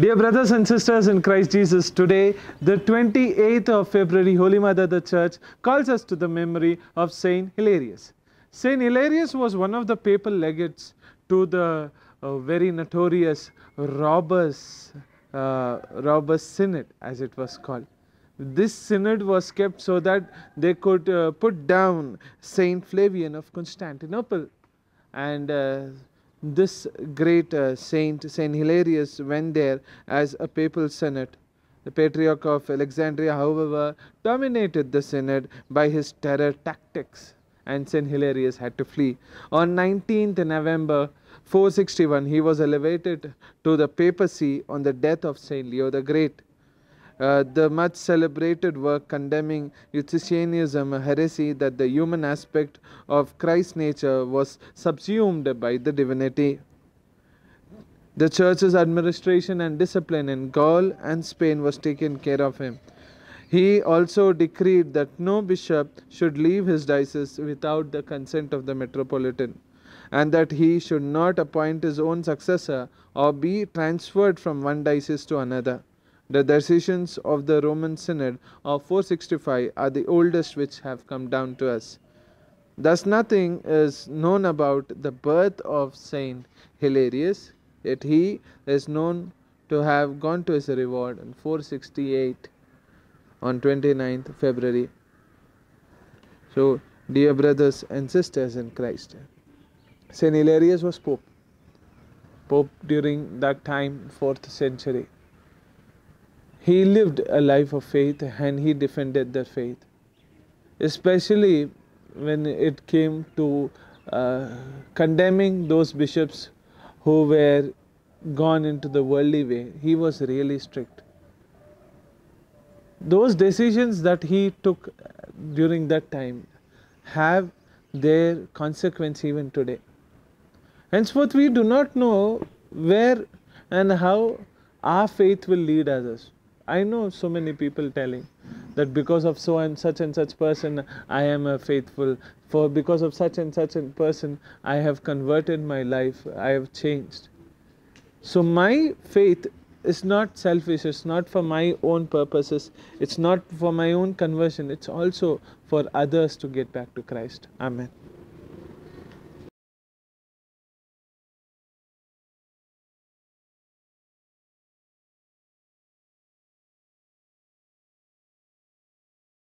Dear brothers and sisters in Christ Jesus, today, the 28th of February, Holy Mother the Church calls us to the memory of Saint Hilarius. Saint Hilarius was one of the papal legates to the uh, very notorious robbers, uh, robbers synod, as it was called. This synod was kept so that they could uh, put down Saint Flavian of Constantinople and uh, this great uh, saint, Saint Hilarius, went there as a papal senate. The Patriarch of Alexandria, however, terminated the synod by his terror tactics, and Saint Hilarius had to flee. On 19th November 461, he was elevated to the papacy on the death of Saint Leo the Great. Uh, the much celebrated work condemning Eutychianism, a heresy that the human aspect of Christ's nature was subsumed by the divinity. The church's administration and discipline in Gaul and Spain was taken care of him. He also decreed that no bishop should leave his diocese without the consent of the metropolitan, and that he should not appoint his own successor or be transferred from one diocese to another. The decisions of the Roman Synod of 465 are the oldest which have come down to us. Thus, nothing is known about the birth of Saint Hilarius, yet he is known to have gone to his reward in 468 on 29th February. So, dear brothers and sisters in Christ, Saint Hilarius was Pope, Pope during that time, 4th century he lived a life of faith and he defended the faith, especially when it came to uh, condemning those bishops who were gone into the worldly way. He was really strict. Those decisions that he took during that time have their consequence even today. Henceforth, we do not know where and how our faith will lead others. I know so many people telling that because of so and such and such person, I am a faithful. For because of such and such a person, I have converted my life. I have changed. So my faith is not selfish. It's not for my own purposes. It's not for my own conversion. It's also for others to get back to Christ. Amen.